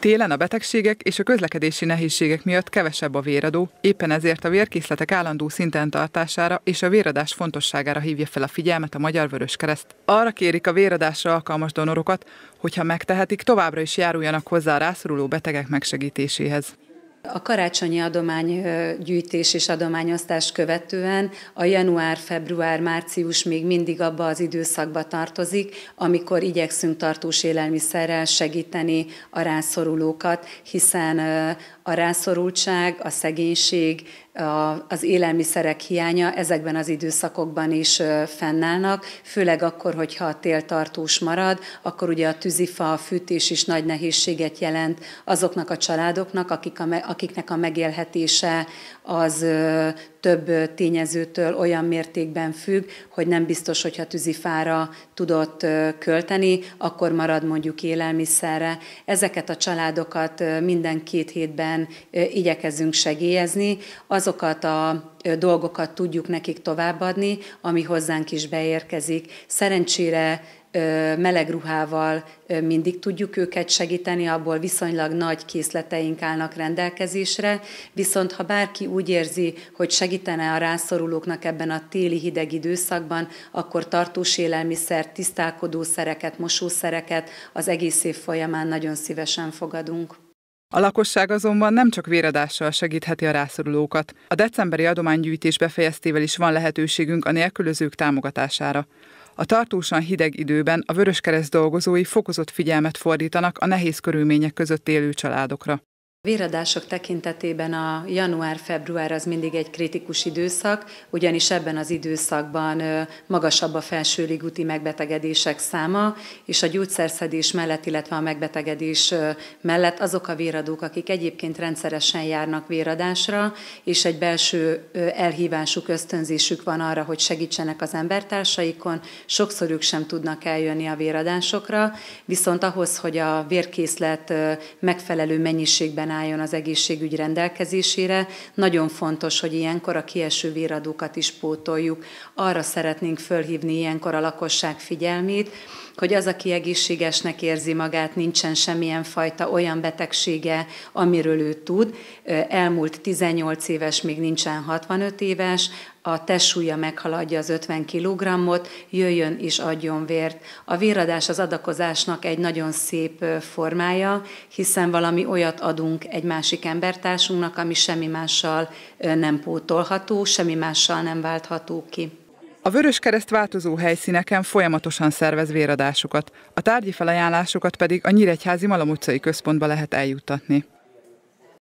Télen a betegségek és a közlekedési nehézségek miatt kevesebb a véradó, éppen ezért a vérkészletek állandó szinten tartására és a véradás fontosságára hívja fel a figyelmet a Magyar Vörös Kereszt. Arra kérik a véradásra alkalmas donorokat, hogyha megtehetik, továbbra is járuljanak hozzá a rászoruló betegek megsegítéséhez a karácsonyi adománygyűjtés és adományosztás követően a január, február, március még mindig abba az időszakba tartozik, amikor igyekszünk tartós élelmiszerrel segíteni a rászorulókat, hiszen a rászorultság, a szegénység az élelmiszerek hiánya ezekben az időszakokban is fennállnak, főleg akkor, hogyha a tél tartós marad, akkor ugye a tűzifa, a fűtés is nagy nehézséget jelent azoknak a családoknak, akik a, akiknek a megélhetése az több tényezőtől olyan mértékben függ, hogy nem biztos, hogyha tűzifára tudott költeni, akkor marad mondjuk élelmiszerre. Ezeket a családokat minden két hétben igyekezünk segélyezni. Azokat a dolgokat tudjuk nekik továbbadni, ami hozzánk is beérkezik. Szerencsére meleg ruhával mindig tudjuk őket segíteni, abból viszonylag nagy készleteink állnak rendelkezésre, viszont ha bárki úgy érzi, hogy segítene a rászorulóknak ebben a téli hideg időszakban, akkor tartós élelmiszer, tisztálkodószereket, mosószereket az egész év folyamán nagyon szívesen fogadunk. A lakosság azonban nem csak véradással segítheti a rászorulókat. A decemberi adománygyűjtés befejeztével is van lehetőségünk a nélkülözők támogatására. A tartósan hideg időben a Vöröskereszt dolgozói fokozott figyelmet fordítanak a nehéz körülmények között élő családokra. Véradások tekintetében a január-február az mindig egy kritikus időszak, ugyanis ebben az időszakban magasabb a felsőligúti megbetegedések száma, és a gyógyszerszedés mellett, illetve a megbetegedés mellett azok a véradók, akik egyébként rendszeresen járnak véradásra, és egy belső elhívásuk, ösztönzésük van arra, hogy segítsenek az embertársaikon, sokszor ők sem tudnak eljönni a véradásokra, viszont ahhoz, hogy a vérkészlet megfelelő mennyiségben szinten álljon az egészségügy rendelkezésére. Nagyon fontos, hogy ilyenkor a kieső véradókat is pótoljuk. Arra szeretnénk fölhívni ilyenkor a lakosság figyelmét, hogy az, aki egészségesnek érzi magát, nincsen semmilyen fajta olyan betegsége, amiről ő tud, elmúlt 18 éves, még nincsen 65 éves, a testsúlya meghaladja az 50 kg-ot, jöjjön és adjon vért. A véradás az adakozásnak egy nagyon szép formája, hiszen valami olyat adunk egy másik embertársunknak, ami semmi mással nem pótolható, semmi mással nem váltható ki. A Vöröskereszt változó helyszíneken folyamatosan szervez véradásokat, a tárgyi felajánlásokat pedig a Nyíregyházi Malom utcai központba lehet eljuttatni.